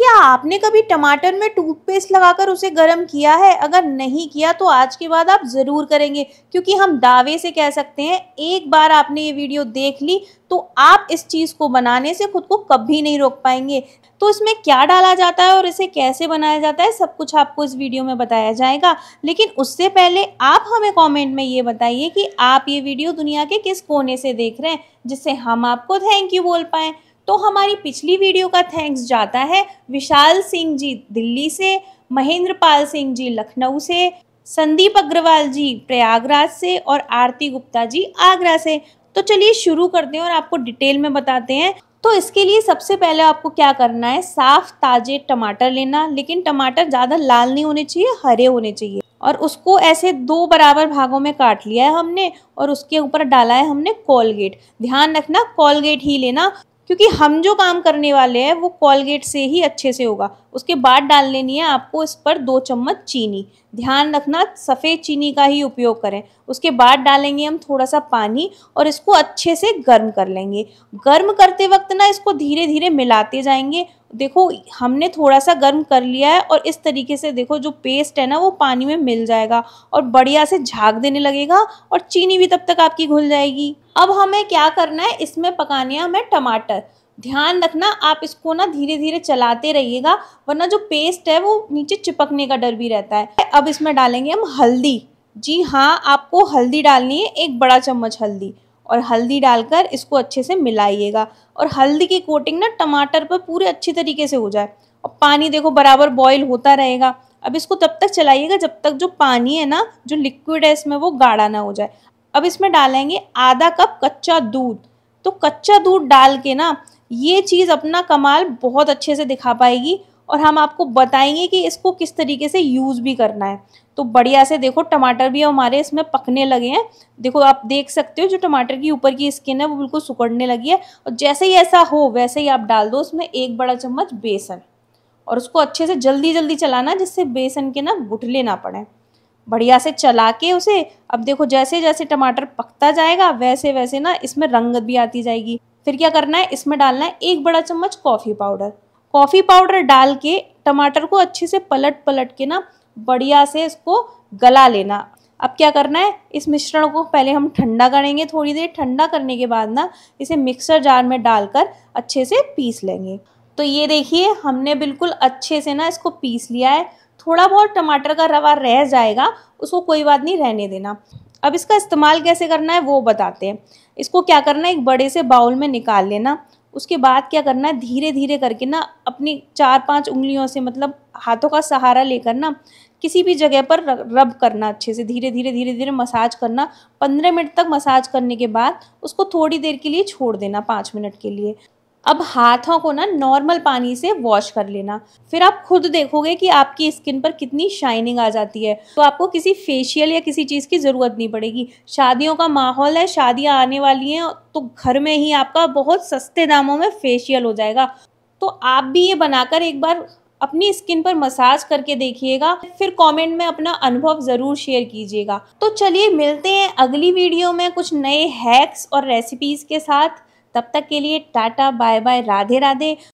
क्या आपने कभी टमाटर में टूथपेस्ट लगाकर उसे गर्म किया है अगर नहीं किया तो आज के बाद आप ज़रूर करेंगे क्योंकि हम दावे से कह सकते हैं एक बार आपने ये वीडियो देख ली तो आप इस चीज़ को बनाने से खुद को कभी नहीं रोक पाएंगे तो इसमें क्या डाला जाता है और इसे कैसे बनाया जाता है सब कुछ आपको इस वीडियो में बताया जाएगा लेकिन उससे पहले आप हमें कमेंट में ये बताइए कि आप ये वीडियो दुनिया के किस कोने से देख रहे हैं जिससे हम आपको थैंक यू बोल पाएँ तो हमारी पिछली वीडियो का थैंक्स जाता है विशाल सिंह जी दिल्ली से महेंद्र पाल सिंह जी लखनऊ से संदीप अग्रवाल जी प्रयागराज से और आरती गुप्ता जी आगरा से तो चलिए शुरू करते हैं और आपको डिटेल में बताते हैं तो इसके लिए सबसे पहले आपको क्या करना है साफ ताजे टमाटर लेना लेकिन टमाटर ज़्यादा लाल नहीं होने चाहिए हरे होने चाहिए और उसको ऐसे दो बराबर भागों में काट लिया है हमने और उसके ऊपर डाला है हमने कोलगेट ध्यान रखना कोलगेट ही लेना क्योंकि हम जो काम करने वाले हैं वो कॉलगेट से ही अच्छे से होगा उसके बाद डाल लेनी है आपको इस पर दो चम्मच चीनी ध्यान रखना सफ़ेद चीनी का ही उपयोग करें उसके बाद डालेंगे हम थोड़ा सा पानी और इसको अच्छे से गर्म कर लेंगे गर्म करते वक्त ना इसको धीरे धीरे मिलाते जाएंगे देखो हमने थोड़ा सा गर्म कर लिया है और इस तरीके से देखो जो पेस्ट है ना वो पानी में मिल जाएगा और बढ़िया से झाग देने लगेगा और चीनी भी तब तक आपकी घुल जाएगी अब हमें क्या करना है इसमें पकाने हैं हमें टमाटर ध्यान रखना आप इसको ना धीरे धीरे चलाते रहिएगा वरना जो पेस्ट है वो नीचे चिपकने का डर भी रहता है अब इसमें डालेंगे हम हल्दी जी हाँ आपको हल्दी डालनी है एक बड़ा चम्मच हल्दी और हल्दी डालकर इसको अच्छे से मिलाइएगा और हल्दी की कोटिंग ना टमाटर पर पूरे अच्छी तरीके से हो जाए और पानी देखो बराबर बॉईल होता रहेगा अब इसको तब तक चलाइएगा जब तक जो पानी है ना जो लिक्विड है इसमें वो गाढ़ा ना हो जाए अब इसमें डालेंगे आधा कप कच्चा दूध तो कच्चा दूध डाल के ना ये चीज़ अपना कमाल बहुत अच्छे से दिखा पाएगी और हम आपको बताएंगे कि इसको किस तरीके से यूज़ भी करना है तो बढ़िया से देखो टमाटर भी हमारे इसमें पकने लगे हैं देखो आप देख सकते हो जो टमाटर की ऊपर की स्किन है वो बिल्कुल सुकड़ने लगी है और जैसे ही ऐसा हो वैसे ही आप डाल दो उसमें एक बड़ा चम्मच बेसन और उसको अच्छे से जल्दी जल्दी चलाना जिससे बेसन के ना गुठले ना पड़े बढ़िया से चला के उसे अब देखो जैसे जैसे टमाटर पकता जाएगा वैसे वैसे ना इसमें रंगत भी आती जाएगी फिर क्या करना है इसमें डालना है एक बड़ा चम्मच कॉफ़ी पाउडर कॉफ़ी पाउडर डाल के टमाटर को अच्छे से पलट पलट के ना बढ़िया से इसको गला लेना अब क्या करना है इस मिश्रण को पहले हम ठंडा करेंगे थोड़ी देर ठंडा करने के बाद ना इसे मिक्सर जार में डालकर अच्छे से पीस लेंगे तो ये देखिए हमने बिल्कुल अच्छे से ना इसको पीस लिया है थोड़ा बहुत टमाटर का रवा रह जाएगा उसको कोई बात नहीं रहने देना अब इसका इस्तेमाल कैसे करना है वो बताते हैं इसको क्या करना है एक बड़े से बाउल में निकाल लेना उसके बाद क्या करना है धीरे धीरे करके ना अपनी चार पांच उंगलियों से मतलब हाथों का सहारा लेकर ना किसी भी जगह पर रब करना अच्छे से धीरे धीरे धीरे धीरे मसाज करना पंद्रह मिनट तक मसाज करने के बाद उसको थोड़ी देर के लिए छोड़ देना पाँच मिनट के लिए अब हाथों को ना नॉर्मल पानी से वॉश कर लेना फिर आप खुद देखोगे कि आपकी स्किन पर कितनी शाइनिंग आ जाती है तो आपको किसी फेशियल या किसी चीज़ की ज़रूरत नहीं पड़ेगी शादियों का माहौल है शादियाँ आने वाली हैं तो घर में ही आपका बहुत सस्ते दामों में फेशियल हो जाएगा तो आप भी ये बनाकर एक बार अपनी स्किन पर मसाज करके देखिएगा फिर कमेंट में अपना अनुभव ज़रूर शेयर कीजिएगा तो चलिए मिलते हैं अगली वीडियो में कुछ नए हैक्स और रेसिपीज़ के साथ तब तक के लिए ta ta bye bye Radhe Radhe